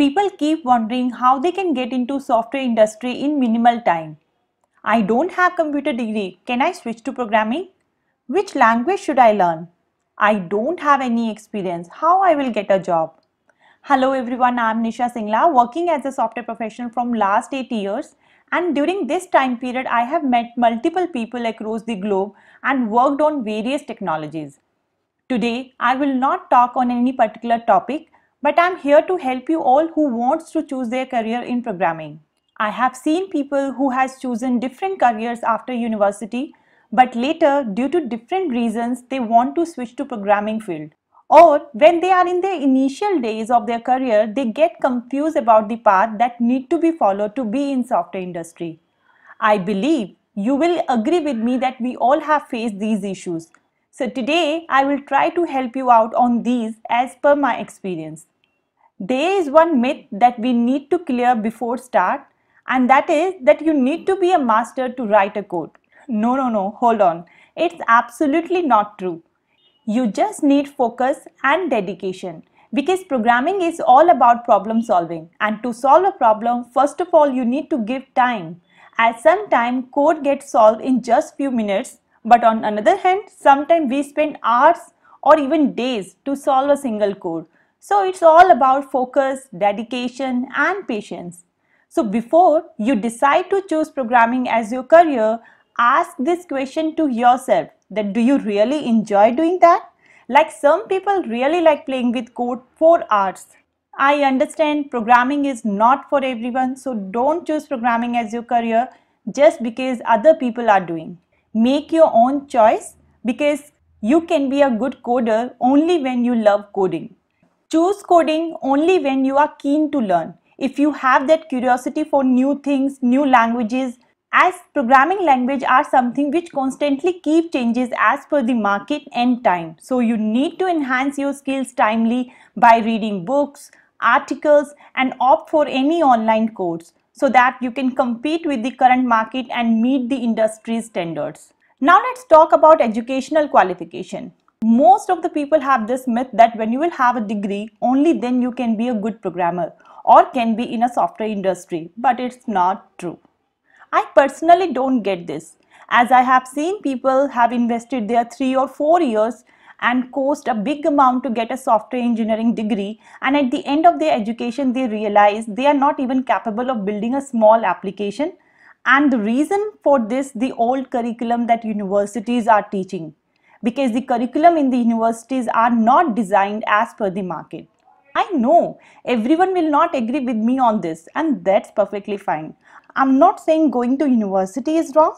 People keep wondering how they can get into software industry in minimal time. I don't have computer degree. Can I switch to programming? Which language should I learn? I don't have any experience. How I will get a job? Hello everyone, I am Nisha Singla working as a software professional from last 8 years and during this time period I have met multiple people across the globe and worked on various technologies. Today I will not talk on any particular topic but I'm here to help you all who wants to choose their career in programming. I have seen people who has chosen different careers after university, but later due to different reasons they want to switch to programming field. Or when they are in their initial days of their career, they get confused about the path that need to be followed to be in software industry. I believe you will agree with me that we all have faced these issues. So today I will try to help you out on these as per my experience. There is one myth that we need to clear before start and that is that you need to be a master to write a code. No, no, no, hold on. It's absolutely not true. You just need focus and dedication because programming is all about problem solving and to solve a problem, first of all, you need to give time as time, code gets solved in just few minutes but on another hand, sometimes we spend hours or even days to solve a single code. So it's all about focus, dedication and patience. So before you decide to choose programming as your career, ask this question to yourself that do you really enjoy doing that? Like some people really like playing with code for hours. I understand programming is not for everyone so don't choose programming as your career just because other people are doing. Make your own choice because you can be a good coder only when you love coding. Choose coding only when you are keen to learn. If you have that curiosity for new things, new languages, as programming language are something which constantly keep changes as per the market and time. So you need to enhance your skills timely by reading books, articles and opt for any online course so that you can compete with the current market and meet the industry standards. Now let's talk about educational qualification. Most of the people have this myth that when you will have a degree, only then you can be a good programmer or can be in a software industry, but it's not true. I personally don't get this as I have seen people have invested their three or four years and cost a big amount to get a software engineering degree and at the end of their education they realize they are not even capable of building a small application and the reason for this the old curriculum that universities are teaching because the curriculum in the universities are not designed as per the market. I know everyone will not agree with me on this and that's perfectly fine. I'm not saying going to university is wrong.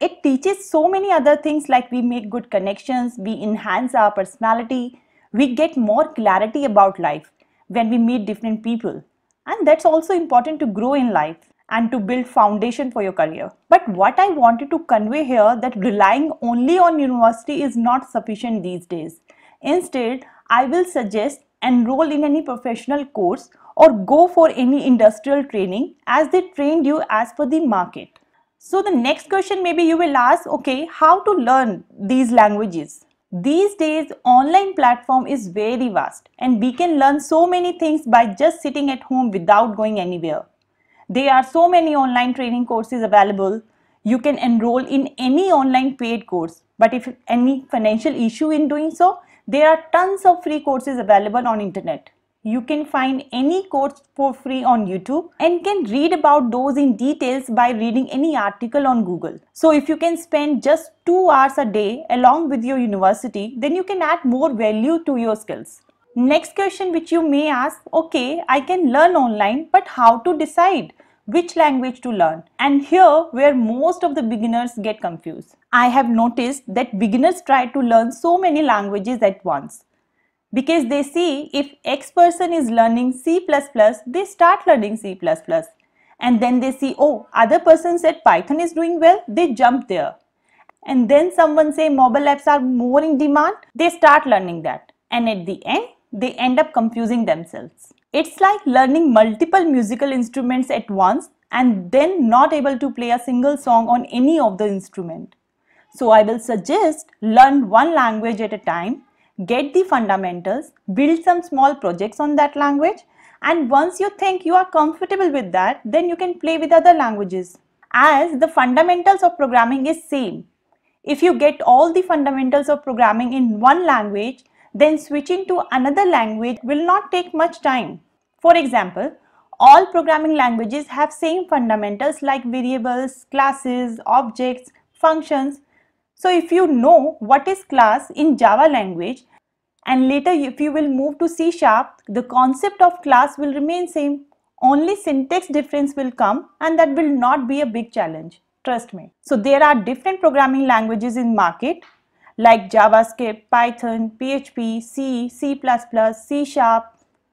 It teaches so many other things like we make good connections, we enhance our personality, we get more clarity about life when we meet different people. And that's also important to grow in life and to build foundation for your career but what i wanted to convey here that relying only on university is not sufficient these days instead i will suggest enroll in any professional course or go for any industrial training as they trained you as per the market so the next question maybe you will ask okay how to learn these languages these days online platform is very vast and we can learn so many things by just sitting at home without going anywhere there are so many online training courses available. You can enroll in any online paid course. But if any financial issue in doing so, there are tons of free courses available on internet. You can find any course for free on YouTube and can read about those in details by reading any article on Google. So if you can spend just 2 hours a day along with your university, then you can add more value to your skills. Next question which you may ask, okay, I can learn online, but how to decide which language to learn? And here where most of the beginners get confused. I have noticed that beginners try to learn so many languages at once because they see if X person is learning C++, they start learning C++. And then they see, oh, other person said Python is doing well, they jump there. And then someone say mobile apps are more in demand, they start learning that. And at the end, they end up confusing themselves. It's like learning multiple musical instruments at once and then not able to play a single song on any of the instrument. So I will suggest learn one language at a time, get the fundamentals, build some small projects on that language and once you think you are comfortable with that, then you can play with other languages. As the fundamentals of programming is same. If you get all the fundamentals of programming in one language, then switching to another language will not take much time. For example, all programming languages have same fundamentals like variables, classes, objects, functions. So if you know what is class in Java language and later if you will move to C sharp, the concept of class will remain same. Only syntax difference will come and that will not be a big challenge. Trust me. So there are different programming languages in market like JavaScript, Python, PHP, C, C++, C Sharp,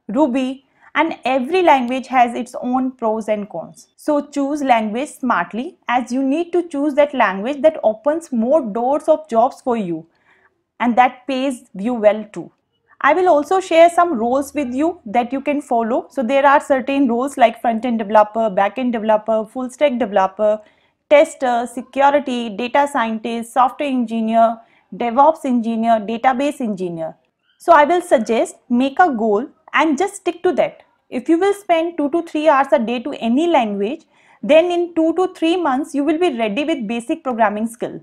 Ruby and every language has its own pros and cons. So choose language smartly as you need to choose that language that opens more doors of jobs for you and that pays you well too. I will also share some roles with you that you can follow. So there are certain roles like front-end developer, back-end developer, full-stack developer, tester, security, data scientist, software engineer, DevOps engineer, database engineer. So I will suggest make a goal and just stick to that. If you will spend 2 to 3 hours a day to any language, then in 2 to 3 months you will be ready with basic programming skill.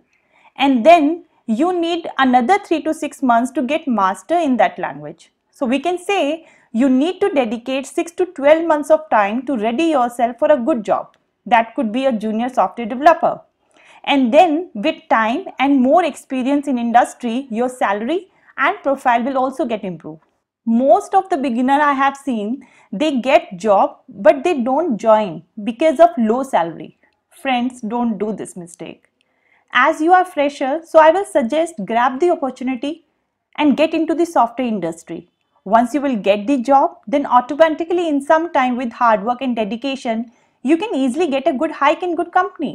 And then you need another 3 to 6 months to get master in that language. So we can say you need to dedicate 6 to 12 months of time to ready yourself for a good job. That could be a junior software developer and then with time and more experience in industry your salary and profile will also get improved most of the beginner i have seen they get job but they don't join because of low salary friends don't do this mistake as you are fresher so i will suggest grab the opportunity and get into the software industry once you will get the job then automatically in some time with hard work and dedication you can easily get a good hike in good company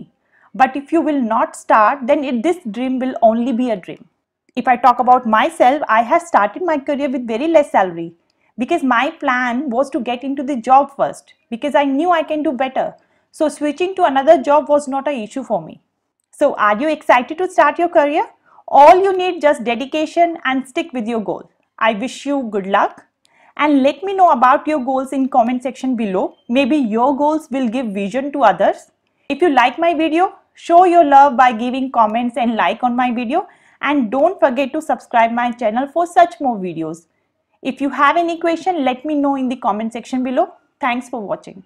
but if you will not start, then it, this dream will only be a dream. If I talk about myself, I have started my career with very less salary because my plan was to get into the job first because I knew I can do better. So switching to another job was not an issue for me. So are you excited to start your career? All you need just dedication and stick with your goal. I wish you good luck and let me know about your goals in comment section below. Maybe your goals will give vision to others. If you like my video, Show your love by giving comments and like on my video and don't forget to subscribe my channel for such more videos. If you have any question, let me know in the comment section below. Thanks for watching.